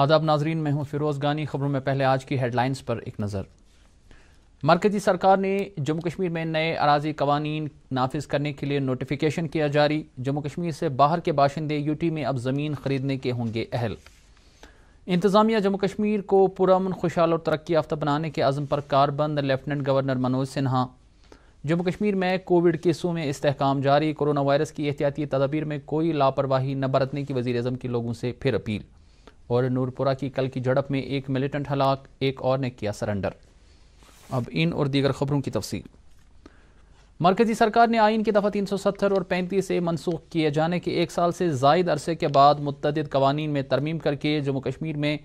आदाब नाजरीन मैं हूं फिरोज गानी खबरों में पहले आज की हेडलाइंस पर एक नज़र मरकजी सरकार ने जम्मू कश्मीर में नए अराजी कवानीन नाफिज करने के लिए नोटिफिकेशन किया जारी जम्मू कश्मीर से बाहर के बाशिंदे यूटी में अब ज़मीन खरीदने के होंगे अहल इंतज़ामिया जम्मू कश्मीर को पुरम खुशहाल और तरक्की याफ्ता बनाने के अज़म पर कारबंद लेफ्टिनेंट गवर्नर मनोज सिन्हा जम्मू कश्मीर में कोविड केसों में इस्तेकाम जारी कोरोना वायरस की एहतियाती तदाबीर में कोई लापरवाही न बरतने की वजीर अजम की लोगों से फिर अपील और नूरपुरा की कल की झड़प में एक मिलिटेंट हलाक एक और ने किया सरेंडर अब इन और दीगर खबरों की तफसी मरकजी सरकार ने आइन की दफ़ा तीन सौ सत्तर और पैंतीस से मनसूख किए जाने के एक साल से जायद अरसे के बाद मुतद कवानीन में तरमीम करके जम्मू कश्मीर में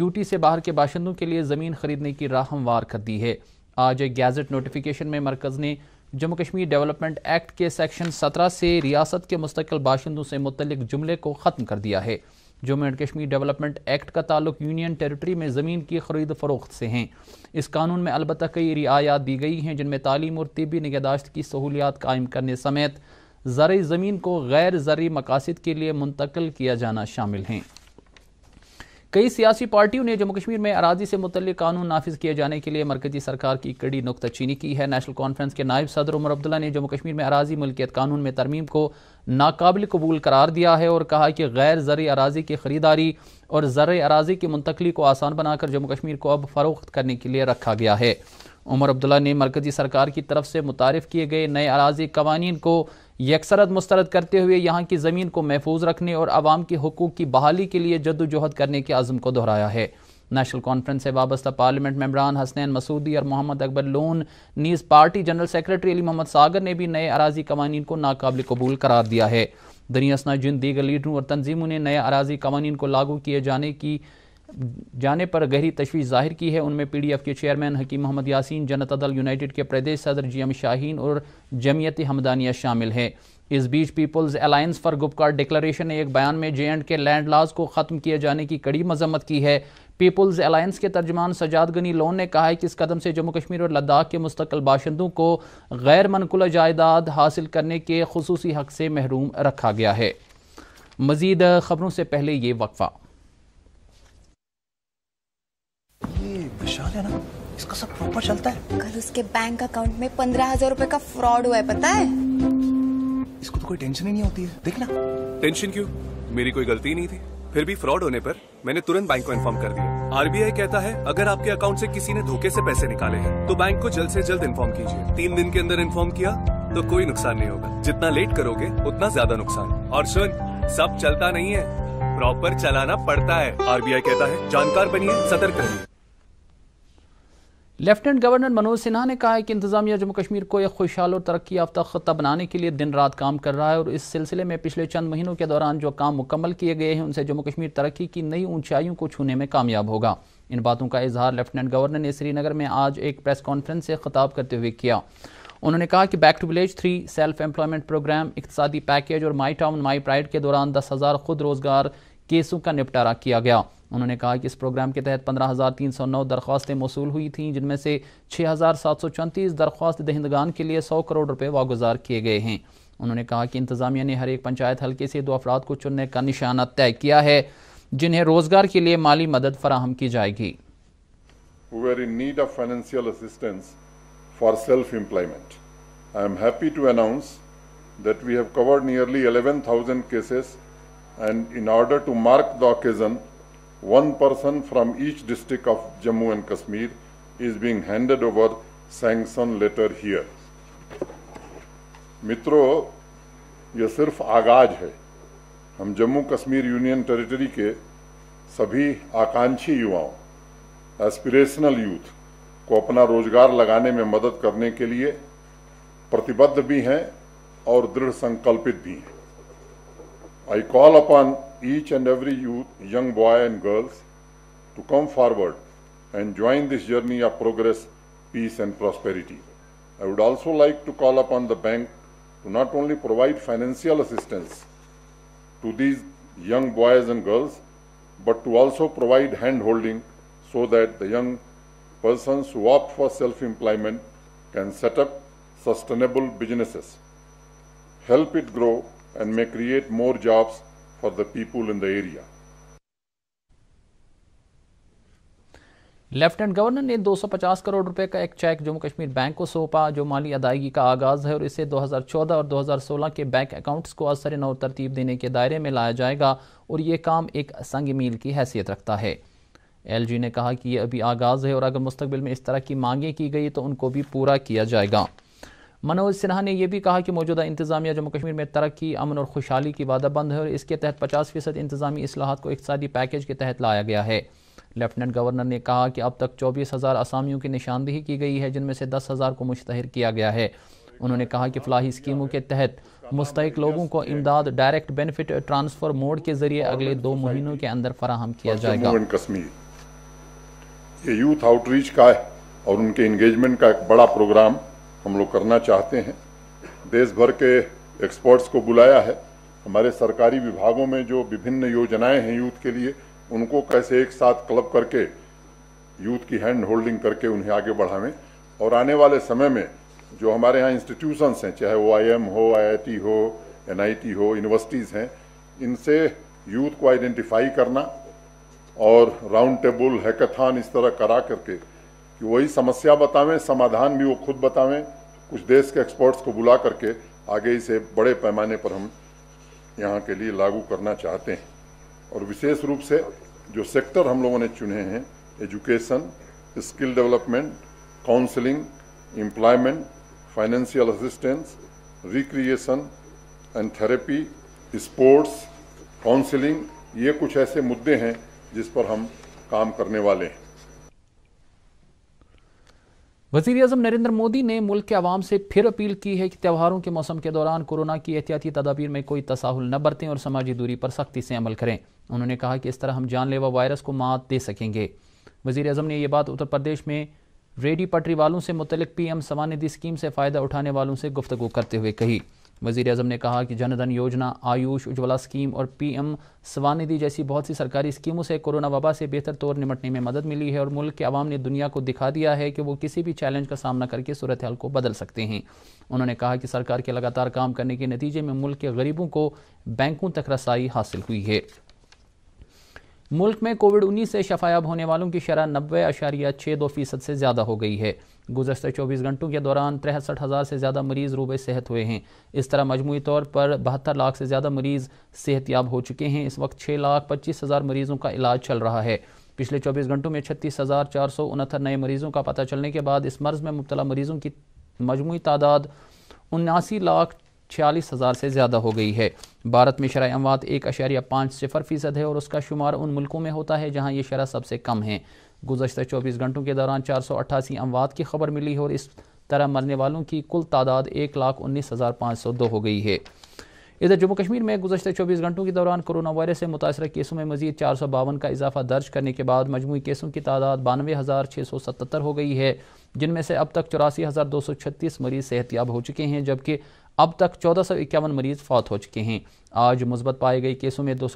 यूटी से बाहर के बाशिंदों के लिए ज़मीन खरीदने की राह हमवार कर दी है आज एक गैजेट नोटिफिकेशन में मरकज़ ने जम्मू कश्मीर डेवलपमेंट एक्ट के सेक्शन सत्रह से रियासत के मुस्तकिल बाशिंदों से मुतलिक जुमले को ख़त्म कर दिया है Jammu and Kashmir development act का ताल्लुक यूनियन टेरिटरी में ज़मीन की खरीद फरोख्त से हैं इस कानून में अलबत् कई रियायात दी गई हैं जिनमें तालीम और तबी निगहदाश्त की सहूलियात कायम करने समेत ज़रिए ज़मीन को गैर जरिए मकासद के लिए मुंतकिल किया जाना शामिल हैं कई सियासी पार्टियों ने जम्मू कश्मीर में अराजी से मुतल कानून नाफिज किए जाने के लिए मरकजी सरकार की कड़ी नुकताचीनी की है नेशनल कॉन्फ्रेंस के नायब सदर उमर अब्दुल्ला ने जम्मू कश्मीर में अराजी मिल्कियत कानून में तरमीम को नाकबिल कबूल करार दिया है और कहा कि गैर ज़र अराजी की ख़रीदारी और ज़र अराजी की मुंतकली को आसान बनाकर जम्मू कश्मीर को अब फरोख्त करने के लिए रखा गया है उमर अब्दुल्ला ने मरकजी सरकार की तरफ से मुतारफ़ किए गए नए अराजी कवानीन को यकसरत मुस्तरद करते हुए यहाँ की ज़मीन को महफूज रखने और आवाम के हकूक़ की बहाली के लिए जदोजहद करने के आज़म को दोहराया है नेशनल कॉन्फ्रेंस से वाबस्ता पार्लियामेंट मेम्बरान हसनैन मसूदी और मोहम्मद अकबर लोन नीज़ party general secretary Ali Mohammad Sagar ने भी नए अराजी कवानीन को नाकबिल कबूल करार दिया है दुनिया जिन दीगर लीडरों और तनजीमों ने नए अराजी कवानीन को लागू किए जाने की जाने पर गहरी तशवीश जाहिर की है उनमें पीडीएफ के चेयरमैन हकीम मोहम्मद यासीन जनता दल यूनाइटेड के प्रदेश सदर जी एम शाहीन और जमीयत हमदानिया शामिल हैं इस बीच people's alliance for Gupkar declaration ने एक बयान में J and K land laws को ख़त्म किए जाने की कड़ी मजम्मत की है पीपल्स अलायंस के तर्जमान सजाद गनी लोन ने कहा है कि इस कदम से जम्मू कश्मीर और लद्दाख के मुस्तकिल बाशिंदों को गैर मनकुल जायदाद हासिल करने के खसूसी हक से महरूम रखा गया है मजीद खबरों से पहले ये वक्फा विशाल है ना इसका सब प्रॉपर चलता है कल उसके बैंक अकाउंट में पंद्रह हजार रूपए का फ्रॉड हुआ है पता है इसको तो कोई टेंशन ही नहीं होती है देखना टेंशन क्यों मेरी कोई गलती नहीं थी फिर भी फ्रॉड होने पर मैंने तुरंत बैंक को इन्फॉर्म कर दिया आरबीआई कहता है अगर आपके अकाउंट से किसी ने धोखे से पैसे निकाले हैं तो बैंक को जल्द से जल्द इन्फॉर्म कीजिए तीन दिन के अंदर इन्फॉर्म किया तो कोई नुकसान नहीं होगा जितना लेट करोगे उतना ज्यादा नुकसान और सुन सब चलता नहीं है प्रॉपर चलाना पड़ता है आरबीआई कहता है जानकार बनिए सतर्क रहिए लेफ्टिनेंट गवर्नर मनोज सिन्हा ने कहा है कि इंतजामिया जम्मू कश्मीर को एक खुशहाल और तरक्की याफ्ता खत्ता बनाने के लिए दिन रात काम कर रहा है और इस सिलसिले में पिछले चंद महीनों के दौरान जो काम मुकम्मल किए गए हैं उनसे जम्मू कश्मीर तरक्की की नई ऊंचाइयों को छूने में कामयाब होगा इन बातों का इजहार लेफ्टिनेंट गवर्नर ने श्रीनगर में आज एक प्रेस कॉन्फ्रेंस से खिताब करते हुए किया उन्होंने कहा कि back to village three self employment program इकतदी पैकेज और माई टाउन माई प्राइड के दौरान दस हज़ार खुद रोजगार केसों का निपटारा किया गया उन्होंने कहा कि इस प्रोग्राम के तहत 15,309 दरख्वास्तें मौसू हुई थीं जिनमें से छः दरख्वास्त दहिंदगान के लिए 100 करोड़ रुपए वागुजार किए गए हैं उन्होंने कहा कि इंतजामिया ने हर एक पंचायत हल्के से दो अफराद को चुनने का निशाना तय किया है जिन्हें रोजगार के लिए माली मदद फराहम की जाएगी that we have covered nearly 11,000 cases and in order to mark the occasion, one person from each district of Jammu and Kashmir is being handed over sanction letter here. mitro ye sirf aagaaz hai hum jammu kashmir union territory ke sabhi आकांक्षी yuvaon aspirational youth को अपना रोजगार लगाने में मदद करने के लिए प्रतिबद्ध भी हैं और दृढ़ संकल्पित भी हैं I call upon each and every youth, young boy and girls to come forward and join this journey of progress, peace and prosperity. I would also like to call upon the bank to not only provide financial assistance to these young boys and girls, but to also provide hand-holding so that the young persons who opt for self-employment can set up sustainable businesses, help it grow and may create more jobs for the people in the area. Lieutenant governor ने 250 करोड़ रुपए का एक check Jammu Kashmir bank को सौंपा जो माली अदायगी का आगाज़ है और इसे 2014 और 2016 के बैंक अकाउंट्स को असर नौ तरतीब देने के दायरे में लाया जाएगा और ये काम एक संग मील की हैसियत रखता है एलजी ने कहा कि ये अभी आगाज़ है और अगर मुस्तबिल में इस तरह की मांगें की गई तो उनको भी पूरा किया जाएगा मनोज सिन्हा ने यह भी कहा कि मौजूदा इंतजामिया जम्मू कश्मीर में तरक्की अमन और खुशहाली की वादाबंद है और इसके तहत पचास फीसद इंतजामी असलाहत को इकतदी पैकेज के तहत लाया गया है लेफ्टिनेंट गवर्नर ने कहा कि अब तक चौबीस हज़ार असामियों की निशानदेही की गई है जिनमें से दस हज़ार को मुश्तहर किया गया है उन्होंने कहा कि फलाही स्कीमों के तहत मुस्तक लोगों को इमदाद डायरेक्ट बेनिफिट ट्रांसफर मोड के जरिए अगले दो महीनों के अंदर फराहम किया जाएगा ये यूथ आउटरीच का है और उनके इंगेजमेंट का एक बड़ा प्रोग्राम हम लोग करना चाहते हैं देश भर के एक्सपर्ट्स को बुलाया है हमारे सरकारी विभागों में जो विभिन्न योजनाएं हैं यूथ के लिए उनको कैसे एक साथ क्लब करके यूथ की हैंड होल्डिंग करके उन्हें आगे बढ़ावें और आने वाले समय में जो हमारे यहाँ इंस्टीट्यूशंस हैं चाहे वो आई हो आई हो एन हो यूनिवर्सिटीज़ हैं इनसे यूथ को आइडेंटिफाई करना और राउंड टेबल हैकाथन इस तरह करा करके कि वही समस्या बतावें समाधान भी वो खुद बतावें कुछ देश के एक्सपर्ट्स को बुला करके आगे इसे बड़े पैमाने पर हम यहाँ के लिए लागू करना चाहते हैं और विशेष रूप से जो सेक्टर हम लोगों ने चुने हैं education skill development counselling employment financial assistance recreation and therapy sports counselling ये कुछ ऐसे मुद्दे हैं जिस पर हम काम करने वाले हैं वजीर अजम नरेंद्र मोदी ने मुल्क के आवाम से फिर अपील की है कि त्यौहारों के मौसम के दौरान कोरोना की एहतियाती तदाबीर में कोई तसाहुल न बरतें और समाजी दूरी पर सख्ती से अमल करें उन्होंने कहा कि इस तरह हम जानलेवा वायरस को मात दे सकेंगे वजीर अजम ने यह बात उत्तर प्रदेश में रेडी पटरी वालों से मुतलिक पी एम समानिधि स्कीम से फ़ायदा उठाने वालों से गुफ्तु करते हुए कही वजीर अजम ने कहा कि जनधन योजना आयुष उज्ज्वला स्कीम और पी एम स्वानिधि जैसी बहुत सी सरकारी स्कीमों से कोरोना वबा से बेहतर तौर निमटने में मदद मिली है और मुल्क के आवाम ने दुनिया को दिखा दिया है कि वो किसी भी चैलेंज का सामना करके सूरत हाल को बदल सकते हैं उन्होंने कहा कि सरकार के लगातार काम करने के नतीजे में मुल्क के गरीबों को बैंकों तक रसाई हासिल हुई है मुल्क में कोविड उन्नीस से शफायाब होने वालों की शरह नब्बे अशारिया छः दो फीसद से ज़्यादा हो गई है गुजशत चौबीस घंटों के दौरान तिरसठ हज़ार से ज़्यादा मरीज़ रूबे सेहत हुए हैं इस तरह मजमू तौर पर बहत्तर लाख से ज़्यादा मरीज़ सेहतियाब हो चुके हैं इस वक्त छः लाख पच्चीस हज़ार मरीज़ों का इलाज चल रहा है पिछले 24 घंटों में छत्तीस हज़ार चार सौ उनहत्तर नए मरीज़ों का पता चलने के बाद इस मर्ज़ में मुबतला मरीज़ों की मजमू तादाद उन्यासी लाख छियालीस हज़ार से ज़्यादा हो गई है भारत में शरा अमवात एक अशारिया पाँच सिफर फ़ीसद है और उसका शुमार उन मुल्कों में होता है जहाँ ये शरह सबसे कम है गुजशत चौबीस घंटों के दौरान चार सौ अट्ठासी अमवात की खबर मिली है और इस तरह मरने वालों की कुल तादाद एक लाख उन्नीस हज़ार पाँच सौ दो हो गई है इधर जम्मू कश्मीर में गुजशत चौबीस घंटों के दौरान कोरोना वायरस से मुतासर केसों में मजीद चार सौ बावन का इजाफा दर्ज करने के बाद मजमू केसों की तादाद बानवे हज़ार छः सौ सतहत्तर हो गई है जिनमें से अब तक चौरासी हज़ार दो सौ छत्तीस मरीज सेहतियाब हो चुके हैं जबकि अब तक चौदह मरीज फौत हो चुके हैं आज मुस्बत पाए गए केसों में दो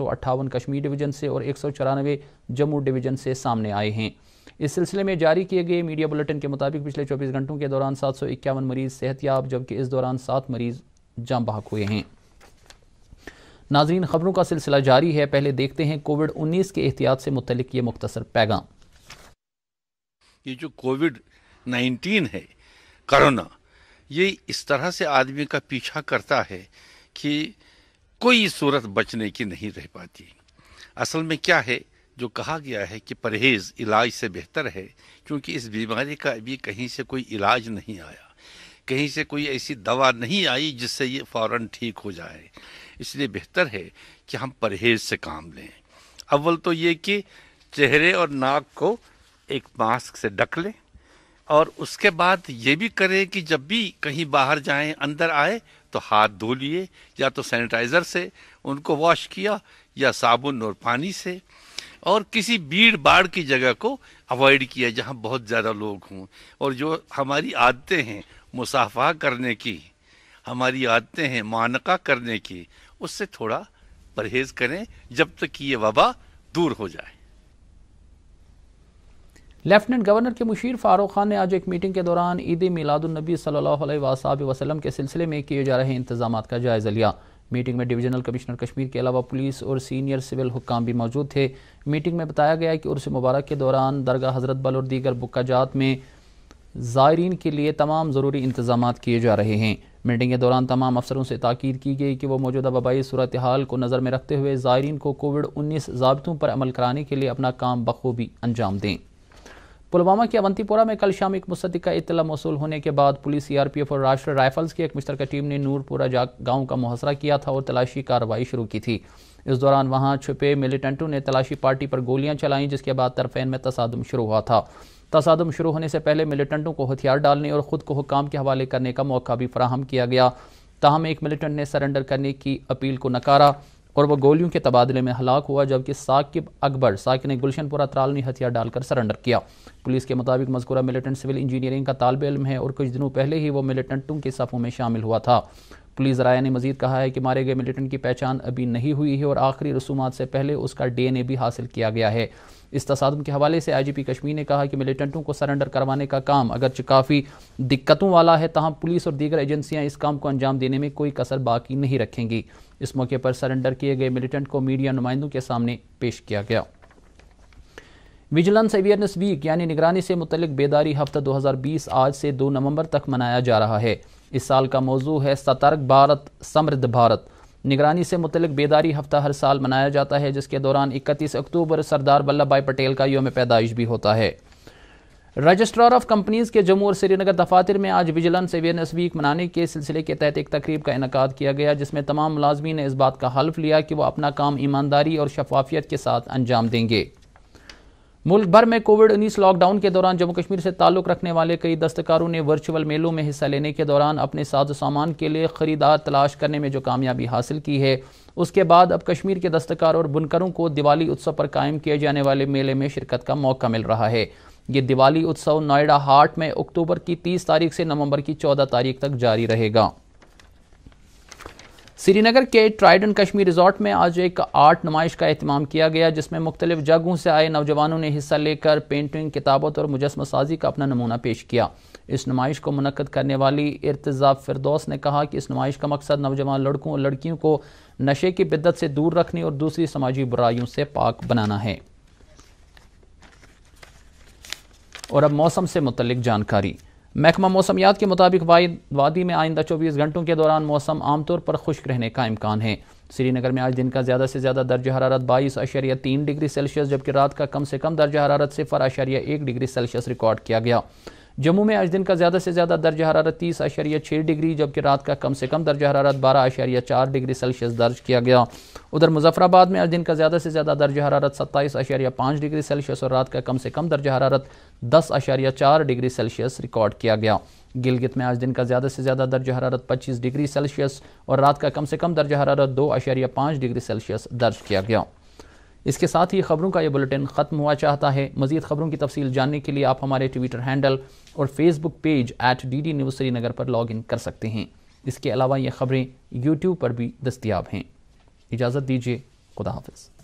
कश्मीर डिवीजन से और एक जम्मू डिवीजन से सामने आए हैं इस सिलसिले में जारी किए गए मीडिया बुलेटिन के मुताबिक पिछले 24 घंटों के दौरान सात सौ इक्यावन मरीज सेहतियाब जबकि इस दौरान सात मरीज जाम बहक हुए हैं नाजरीन खबरों का सिलसिला जारी है पहले देखते हैं कोविड उन्नीस के एहतियात से मुतलिक ये मुख्तसर पैगाम ये जो कोविड नाइन्टीन है करोना ये इस तरह से आदमी का पीछा करता है कि कोई सूरत बचने की नहीं रह पाती असल में क्या है जो कहा गया है कि परहेज़ इलाज से बेहतर है क्योंकि इस बीमारी का अभी कहीं से कोई इलाज नहीं आया कहीं से कोई ऐसी दवा नहीं आई जिससे ये फ़ौर ठीक हो जाए इसलिए बेहतर है कि हम परहेज़ से काम लें अव्वल तो ये कि चेहरे और नाक को एक मास्क से ढक लें और उसके बाद ये भी करें कि जब भी कहीं बाहर जाएं अंदर आए तो हाथ धो लिए या तो सैनिटाइज़र से उनको वॉश किया या साबुन और पानी से और किसी भीड़ भाड़ की जगह को अवॉइड किया जहाँ बहुत ज़्यादा लोग हों और जो हमारी आदतें हैं मुसाफा करने की हमारी आदतें हैं मानका करने की उससे थोड़ा परहेज़ करें जब तक कि ये वबा दूर हो जाए लेफ्टिनेंट गवर्नर के मुशीर फारूक खान ने आज एक मीटिंग के दौरान ईद मिलादुलनबी सल्ला वसलम के सिलसिले में किए जा रहे इंतजाम का जायजा लिया मीटिंग में डिवीजनल कमिश्नर कश्मीर के अलावा पुलिस और सीनियर सिविल हुकाम भी मौजूद थे मीटिंग में बताया गया कि उर्स मुबारक के दौरान दरगाह हजरत बल और दीगर बुकाजात में ज़ायरीन के लिए तमाम ज़रूरी इंतजाम किए जा रहे हैं मीटिंग के दौरान तमाम अफसरों से ताकीद की गई कि वो मौजूदा वबाई सूरत हाल को नज़र में रखते हुए ज़ायरीन को कोविड उन्नीस जबतों पर अमल कराने के लिए अपना काम बखूबी अंजाम दें पुलवामा के अवंतीपुरा में कल शाम एक मुस्तक का इतला मौसू होने के बाद पुलिस सीआरपीएफ e और राष्ट्रीय राइफल्स की एक मुश्तरक टीम ने नूरपुरा जा गांव का मुहासरा किया था और तलाशी कार्रवाई शुरू की थी इस दौरान वहां छुपे मिलिटेंटों ने तलाशी पार्टी पर गोलियां चलाईं जिसके बाद तरफेन में तसादम शुरू हुआ था तसादम शुरू होने से पहले मिलिटेंटों को हथियार डालने और ख़ुद को हुकाम के हवाले करने का मौका भी फराहम किया गया ताहम एक मिलिटेंट ने सरेंडर करने की अपील को नकारा और वह गोलियों के तबादले में हलाक हुआ जबकि साकिब अकबर साकिब ने गुलशनपुरा त्रालनी हथियार डालकर सरेंडर किया पुलिस के मुताबिक मजकूरा मिलिटेंट सिविल इंजीनियरिंग का तालब इलम है और कुछ दिनों पहले ही वो मिलिटेंटों के सफ़ों में शामिल हुआ था पुलिस राय ने मजीद कहा है कि मारे गए मिलिटेंट की पहचान अभी नहीं हुई है और आखिरी रसूमात से पहले उसका डी एन ए भी हासिल किया गया है इस तसादम के हवाले से आईजीपी कश्मीर ने कहा कि मिलिटेंटों को सरेंडर करवाने का काम अगर काफ़ी दिक्कतों वाला है तहाँ पुलिस और दीगर एजेंसियाँ इस काम को अंजाम देने में कोई कसर बाकी नहीं रखेंगी इस मौके पर सरेंडर किए गए मिलिटेंट को मीडिया नुमाइंदों के सामने पेश किया गया विजिलेंस अवेयरनेस वीक यानी निगरानी से मुतलिक बेदारी हफ्ता 2020 आज से 2 नवंबर तक मनाया जा रहा है इस साल का मौजू है सतर्क भारत समृद्ध भारत निगरानी से मुतलक बेदारी हफ्ता हर साल मनाया जाता है जिसके दौरान इकतीस अक्टूबर सरदार वल्लभ भाई पटेल का योम पैदाइश भी होता है रजिस्ट्रार ऑफ कंपनीज़ के जम्मू और श्रीनगर दफातर में आज विजिलेंस अवेयरनेस वीक मनाने के सिलसिले के तहत एक तकरीब का इनका किया गया जिसमें तमाम मुलाजमी ने इस बात का हल्फ लिया कि वह अपना काम ईमानदारी और शफाफियत के साथ अंजाम देंगे मुल्क भर में कोविड उन्नीस लॉकडाउन के दौरान जम्मू कश्मीर से ताल्लुक़ रखने वाले कई दस्तकारों ने वर्चुअल मेलों में हिस्सा लेने के दौरान अपने साजो सामान के लिए ख़रीदार तलाश करने में जो कामयाबी हासिल की है उसके बाद अब कश्मीर के दस्तकार और बुनकरों को दिवाली उत्सव पर कायम किए जाने वाले मेले में शिरकत का मौका मिल रहा है ये दिवाली उत्सव नोएडा हाट में अक्टूबर की तीस तारीख से नवंबर की चौदह तारीख तक जारी रहेगा श्रीनगर के ट्राइडन कश्मीर रिजॉर्ट में आज एक आर्ट नुमाइश का अहतमाम किया गया जिसमें मुख्तलिफ जगहों से आए नौजवानों ने हिस्सा लेकर पेंटिंग किताबत और मुजस्म साजी का अपना नमूना पेश किया इस नुमाइश को मनकद करने वाली इर्तज़ा फिरदौस ने कहा कि इस नुमाइश का मकसद नौजवान लड़कों और लड़कियों को नशे की बिद्दत से दूर रखने और दूसरी समाजी बुराइयों से पाक बनाना है और अब मौसम से मुतलिक जानकारी महकमा मौसमियात के मुताबिक वादी में आइंदा चौबीस घंटों के दौरान मौसम आमतौर पर खुश्क रहने का इम्कान है श्रीनगर में आज दिन का ज़्यादा से ज़्यादा दर्ज हरारत बाईस अशरिया तीन डिग्री सेल्सियस जबकि रात का कम से कम दर्ज हरारत सिफर अशरिया एक डिग्री सेल्सियस रिकॉर्ड किया गया जम्मू में आज दिन का ज़्यादा से ज़्यादा दर्ज हरारत तीस आशारिया छः डिग्री जबकि रात का कम से कम दर्ज हरारत बारह आशारिया चार डिग्री सेल्सियस दर्ज किया गया उधर मुजफ्फराबाद में आज दिन का ज़्यादा से ज़्यादा दर्ज हरारत सत्ताईस आशारिया पाँच डिग्री सेल्सियस और रात का कम से कम दर्ज हरारत दस आशारिया चार डिग्री सेल्सियस रिकॉर्ड किया गया गिलगित में आज दिन का ज़्यादा से ज़्यादा दर्ज हरारत पच्चीस डिग्री सेल्सियस और रात का कम से कम दर्ज हरारत दो आशारिया पाँच डिग्री सेल्सियस दर्ज किया गया इसके साथ ही खबरों का यह बुलेटिन ख़त्म हुआ चाहता है मजीद खबरों की तफसील जानने के लिए आप हमारे ट्विटर हैंडल और Facebook page at D D news Srinagar पर लॉग इन कर सकते हैं इसके अलावा ये खबरें यूट्यूब पर भी दस्तियाब हैं इजाज़त दीजिए खुदा हाफिज़